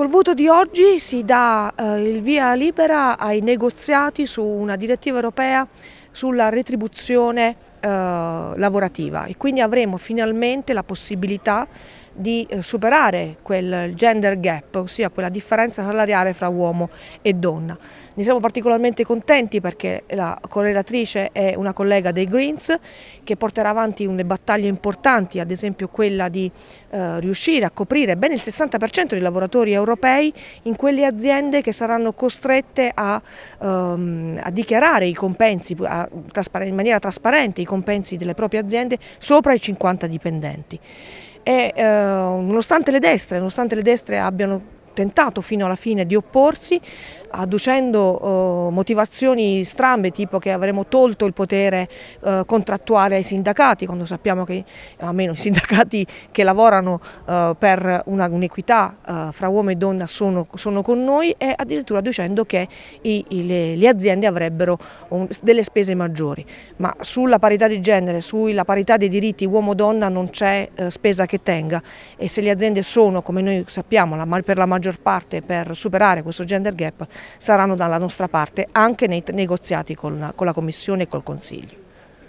Col voto di oggi si dà eh, il via libera ai negoziati su una direttiva europea sulla retribuzione eh, lavorativa e quindi avremo finalmente la possibilità di eh, superare quel gender gap, ossia quella differenza salariale fra uomo e donna. Ne siamo particolarmente contenti perché la correlatrice è una collega dei Greens che porterà avanti delle battaglie importanti, ad esempio quella di eh, riuscire a coprire ben il 60% dei lavoratori europei in quelle aziende che saranno costrette a, ehm, a dichiarare i compensi a, in maniera trasparente i compensi delle proprie aziende sopra i 50 dipendenti e eh, nonostante, le destre, nonostante le destre abbiano tentato fino alla fine di opporsi, adducendo eh, motivazioni strambe tipo che avremmo tolto il potere eh, contrattuale ai sindacati quando sappiamo che almeno i sindacati che lavorano eh, per un'equità un eh, fra uomo e donna sono, sono, con noi e addirittura dicendo che i, i, le, le, aziende avrebbero un, delle spese maggiori ma sulla parità di genere, sulla parità dei diritti uomo-donna non c'è eh, spesa che tenga e se le aziende sono come noi sappiamo la, per la maggior parte per superare questo gender gap saranno dalla nostra parte anche nei negoziati con la Commissione e col Consiglio.